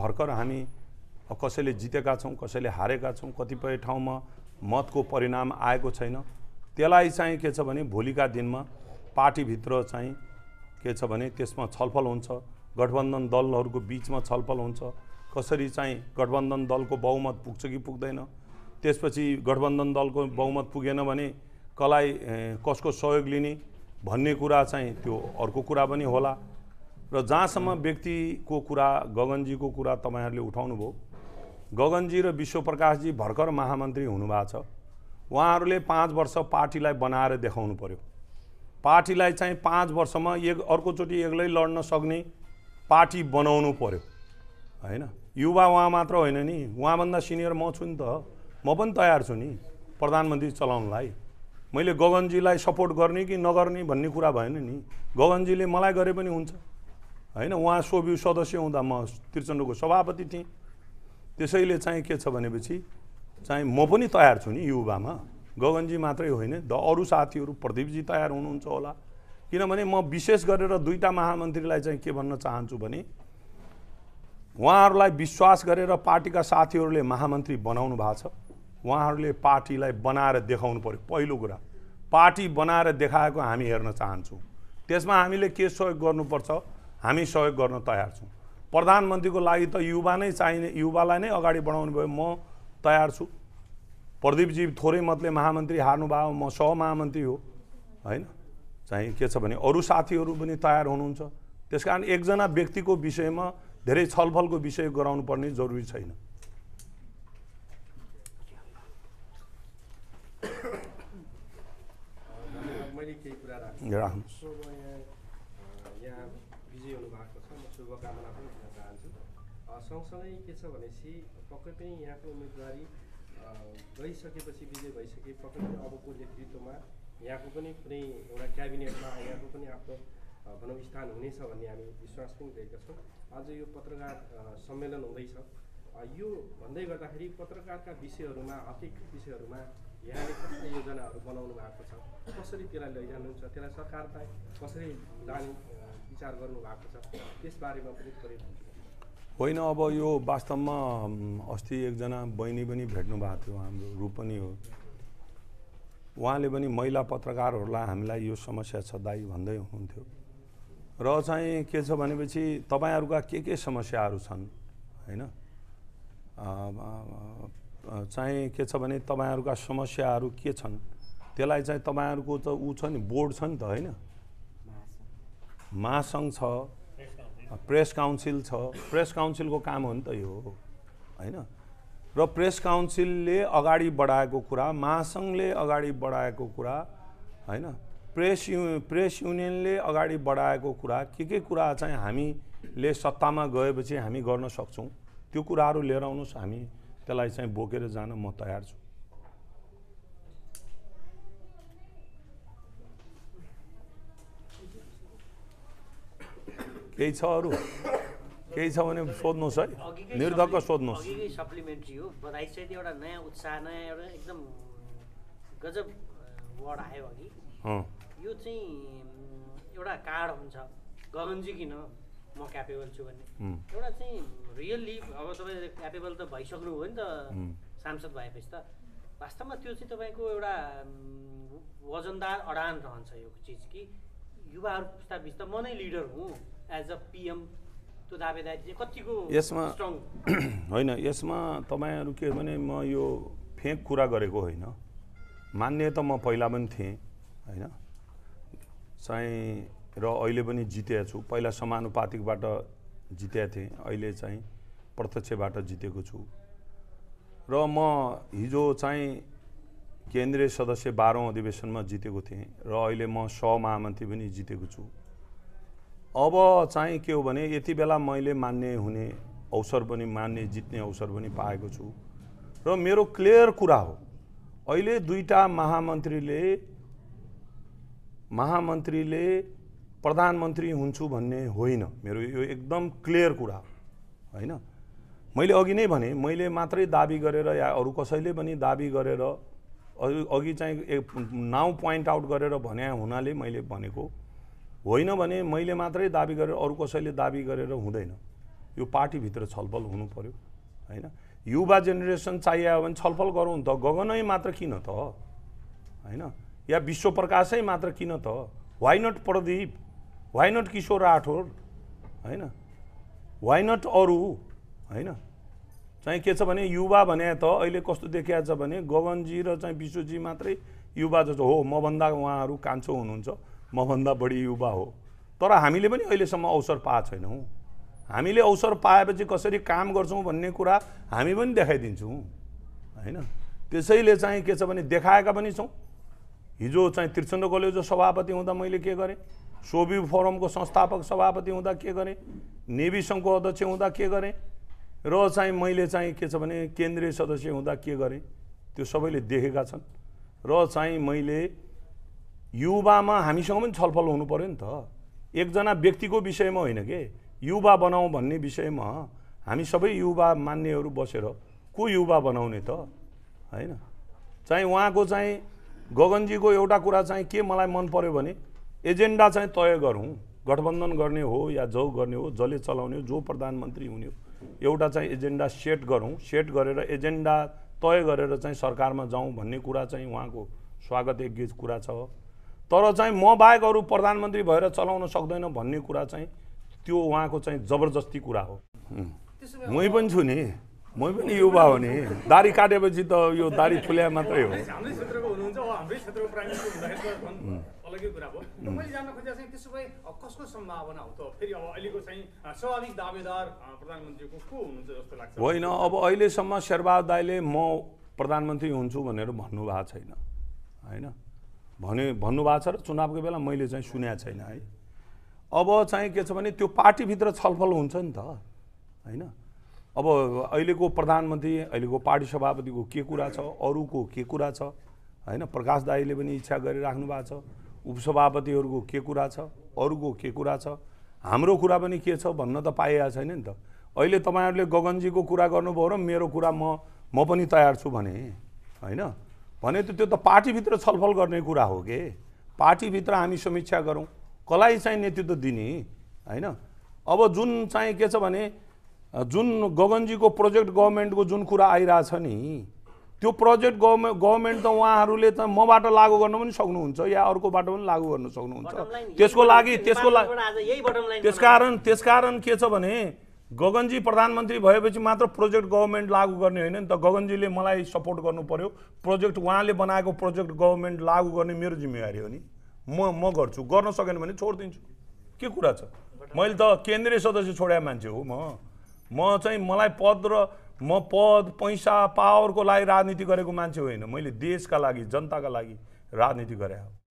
भर्खर हामी कसैले जितेका छौँ कसैले हारेका छौँ कतिपय ठाउँमा मतको परिणाम आएको छैन त्यसलाई चाहिँ के छ भने भोलिका दिनमा पार्टीभित्र चाहिँ के छ भने त्यसमा छलफल हुन्छ गठबन्धन दलहरूको बिचमा छलफल हुन्छ कसरी चाहिँ गठबन्धन दलको बहुमत पुग्छ कि पुग्दैन त्यसपछि गठबन्धन दलको बहुमत पुगेन भने कसलाई कसको सहयोग लिने भन्ने कुरा चाहिँ त्यो अर्को कुरा पनि होला र जहाँसम्म व्यक्तिको कुरा गगनजीको कुरा तपाईँहरूले उठाउनुभयो गगनजी र विश्वप्रकाशजी भर्खर महामन्त्री हुनुभएको छ उहाँहरूले पाँच वर्ष पार्टीलाई बनाएर देखाउनु पऱ्यो पार्टीलाई चाहिँ पाँच वर्षमा एक अर्कोचोटि एक्लै लड्न सक्ने पार्टी बनाउनु पऱ्यो होइन युवा उहाँ मात्र होइन नि उहाँभन्दा सिनियर म छु नि त म पनि तयार छु नि प्रधानमन्त्री चलाउनलाई मैले गगनजीलाई सपोर्ट गर्ने कि नगर्ने भन्ने कुरा भएन नि गगनजीले मलाई गरे पनि हुन्छ होइन उहाँ सोभि सदस्य हुँदा म त्रिचण्डको सभापति थिएँ त्यसैले चाहिँ के छ भनेपछि चाहिँ म पनि तयार छु नि युवामा गगनजी मात्रै होइन द अरू साथीहरू प्रदीपजी तयार हुनुहुन्छ होला किनभने म विशेष गरेर दुईवटा महामन्त्रीलाई चाहिँ के भन्न चाहन्छु भने उहाँहरूलाई विश्वास गरेर पार्टीका साथीहरूले महामन्त्री बनाउनु भएको छ उहाँहरूले पार्टीलाई बनाएर देखाउनु पऱ्यो पहिलो कुरा पार्टी बनाएर देखाएको हामी हेर्न चाहन्छौँ त्यसमा हामीले के सहयोग गर्नुपर्छ हामी सहयोग गर्न तयार छौँ प्रधानमन्त्रीको लागि त युवा नै चाहिने युवालाई नै अगाडि बढाउनु भयो म तयार छु प्रदीपजी थोरै मतले महामन्त्री हार्नुभयो म सहमहामन्त्री हो होइन चाहिँ के छ भने अरू साथीहरू पनि तयार हुनुहुन्छ त्यस कारण एकजना व्यक्तिको विषयमा धेरै छलफलको विषय गराउनु पर्ने जरुरी छैन राख्नुहोस् सँगसँगै के छ भनेपछि पक्कै पनि यहाँको उम्मेदवारी गइसकेपछि विजय भइसके पक्कै पनि अबको नेतृत्वमा यहाँको पनि कुनै एउटा क्याबिनेटमा यहाँको पनि आफ्नो भनौँ स्थान हुनेछ भन्ने हामी विश्वास पनि गरेका छौँ आज यो पत्रकार सम्मेलन हुँदैछ यो भन्दै गर्दाखेरि पत्रकारका विषयहरूमा हरेक विषयहरूमा यहाँले कस्तो योजनाहरू बनाउनु भएको छ कसरी त्यसलाई लैजानुहुन्छ त्यसलाई सरकारलाई कसरी लाने विचार गर्नु भएको छ त्यसबारेमा पनि थोरै होइन अब यो वास्तवमा अस्ति एकजना बहिनी पनि भेट्नु भएको थियो हाम्रो पनि हो उहाँले पनि महिला पत्रकारहरूलाई हामीलाई यो समस्या छ दाई भन्दै हुनुहुन्थ्यो र चाहिँ के छ भनेपछि तपाईँहरूका के के समस्याहरू छन् होइन चाहिँ के छ भने तपाईँहरूका समस्याहरू के छन् त्यसलाई चाहिँ तपाईँहरूको त ऊ छ नि बोर्ड छ नि त होइन महासङ्घ छ प्रेस काउन्सिल छ प्रेस काउन्सिलको काम हो नि त यो होइन र प्रेस काउन्सिलले अगाडि बढाएको कुरा महासङ्घले अगाडि बढाएको कुरा होइन प्रेस यु प्रेस युनियनले अगाडि बढाएको कुरा के के कुरा चाहिँ हामीले सत्तामा गएपछि हामी गर्न सक्छौँ त्यो कुराहरू लिएर आउनुहोस् हामी त्यसलाई चाहिँ बोकेर जान म तयार छु केही छ अरू केही छ भने सोध्नुहोस् है निर्धक्क सोध्नुहोस् सप्लिमेन्ट्री हो बधाई चाहिँ एउटा नयाँ उत्साह नयाँ एउटा एकदम गजब वर्ड आयो अघि यो चाहिँ एउटा कार्ड हुन्छ गगनजी किन म क्यापेबल छु भन्ने एउटा चाहिँ रियल्ली अब तपाईँ क्यापेबल त भइसक्नु हो नि त सांसद भएपछि त वास्तवमा त्यो चाहिँ तपाईँको एउटा वजनदार अडान रहन्छ यो चिज कि युवाहरू पुस्ताबीच त म नै लिडर हुँ एज अ पिएम त्यो दावेदारी चाहिँ कतिको यसमा होइन यसमा तपाईँहरू के भने म यो फेक कुरा गरेको होइन मान्ने त म पहिला पनि थिएँ होइन चाहिँ र अहिले पनि जितेको छु पहिला समानुपातिकबाट जितेको थिएँ अहिले चाहिँ प्रत्यक्षबाट जितेको छु र म हिजो चाहिँ केन्द्रीय सदस्य बाह्रौँ अधिवेशनमा जितेको थिएँ र अहिले म सहमहामन्त्री महामन्त्री पनि जितेको छु अब चाहिँ के हो भने यति बेला मैले मान्ने हुने अवसर पनि मान्ने जित्ने अवसर पनि पाएको छु र मेरो क्लियर कुरा हो अहिले दुईवटा महामन्त्रीले महामन्त्रीले प्रधानमन्त्री हुन्छु भन्ने होइन मेरो यो एकदम क्लियर कुरा हो होइन मैले अघि नै भने मैले मात्रै दाबी गरेर या अरू कसैले पनि दाबी गरेर अघि चाहिँ नाउँ पोइन्ट आउट गरेर भने हुनाले मैले भनेको होइन भने मैले मात्रै दाबी गरेर अरू कसैले दाबी गरेर हुँदैन यो पार्टीभित्र छलफल हुनु पऱ्यो होइन युवा जेनेरेसन चाहियो भने छलफल गरौँ त गगनै मात्र किन त होइन या विश्वप्रकाशै मात्र किन त why not Pradeep why not Kishore Rathore होइन वाइ नट अरू होइन चाहिँ के छ भने युवा भने त अहिले कस्तो देखिया छ भने गगनजी र चाहिँ विश्वजी मात्रै युवा जस्तो हो मभन्दा उहाँहरू कान्छो हुनुहुन्छ मभन्दा बढी युवा हो तर हामीले पनि अहिलेसम्म अवसर पाएको छैनौँ हामीले अवसर पाएपछि कसरी काम गर्छौँ भन्ने कुरा हामी पनि देखाइदिन्छौँ होइन त्यसैले चाहिँ के छ भने देखाएका पनि छौँ हिजो चाहिँ त्रिचन्द्र कलेज सभापति हुँदा मैले के गरेँ सोभि फोरमको संस्थापक सभापति हुँदा के गरेँ नेभी सङ्घको अध्यक्ष हुँदा के गरेँ र चाहिँ मैले चाहिँ के छ भने केन्द्रीय सदस्य हुँदा के गरेँ त्यो सबैले देखेका छन् र चाहिँ मैले युवामा हामीसँग पनि छलफल हुनु पऱ्यो नि त एकजना व्यक्तिको विषयमा होइन के युवा बनाऊ भन्ने विषयमा हामी सबै युवा मान्नेहरू बसेर को युवा बनाउने त होइन चाहिँ उहाँको चाहिँ गगनजीको एउटा कुरा चाहिँ के मलाई मन पऱ्यो भने एजेन्डा चाहिँ तय गरौँ गठबन्धन गर्ने हो या जो गर्ने हो जसले चलाउने हो जो प्रधानमन्त्री हुने हो एउटा चाहिँ एजेन्डा सेट गरौँ सेट गरेर एजेन्डा तय गरेर चाहिँ सरकारमा जाउँ भन्ने कुरा चाहिँ उहाँको स्वागत योग्य कुरा छ तर चाहिँ म बाहेक अरू प्रधानमन्त्री भएर चलाउन सक्दैन भन्ने कुरा चाहिँ त्यो उहाँको चाहिँ जबरजस्ती कुरा हो मै पनि छु नि मै पनि युवा हो नि दारी काटेपछि त यो दारी फुल्या मात्रै हो हाम्रै क्षेत्रको प्राइम मिनिस्टर हुँदाखेरि अलग्गै कुरा भयो मैले जान्न खोजेको चाहिँ त्यसो भए कसको सम्भावना हो त फेरि अब अहिलेको चाहिँ स्वाभाविक दावेदार प्रधानमन्त्रीको को हुनुहुन्छ जस्तो लाग्छ होइन अब अहिलेसम्म शेरबहादुर दाईले म प्रधानमन्त्री हुन्छु भनेर भन्नुभएको छैन होइन भने भन्नुभएको छ र चुनावको बेला मैले चाहिँ सुनेको छैन है अब चाहिँ के छ भने त्यो पार्टीभित्र छलफल हुन्छ नि त होइन अब अहिलेको प्रधानमन्त्री अहिलेको पार्टी सभापतिको के कुरा छ अरूको के कुरा छ होइन प्रकाश दाईले पनि इच्छा गरिराख्नु भएको छ उपसभापतिहरूको के कुरा छ अरूको के कुरा छ हाम्रो कुरा पनि के छ भन्न त पाइएको छैन नि त अहिले तपाईँहरूले गगनजीको कुरा गर्नुभयो र मेरो कुरा म म पनि तयार छु भने होइन भने त त्यो त पार्टीभित्र छलफल गर्ने कुरा हो के पार्टीभित्र हामी समीक्षा गरौँ कसलाई चाहिँ नेतृत्व दिने होइन अब जुन चाहिँ के छ भने जुन गगनजीको प्रोजेक्ट गभर्मेन्टको जुन कुरा आइरहेछ नि त्यो प्रोजेक्ट गभर्मेन्ट गभर्मेन्ट त उहाँहरूले त मबाट लागु गर्न पनि सक्नुहुन्छ या अर्कोबाट पनि लागु गर्न सक्नुहुन्छ त्यसको लागि त्यसको लागि त्यसकारण त्यसकारण के छ भने गगनजी प्रधानमन्त्री भएपछि मात्र प्रोजेक्ट गभर्मेन्ट लागू गर्ने होइन नि त गगनजीले मलाई सपोर्ट गर्नु पर्यो प्रोजेक्ट उहाँले बनाएको प्रोजेक्ट गभर्मेन्ट लागू गर्ने मेरो जिम्मेवारी हो नि म म गर्छु गर्न सकेन भने छोडिदिन्छु के कुरा छ मैले त केन्द्रीय सदस्य छोड्या मान्छे हो म म चाहिँ मलाई पद र म पद पैसा पावरको लागि राजनीति गरेको मान्छे होइन मैले देशका लागि जनताका लागि राजनीति गरे हो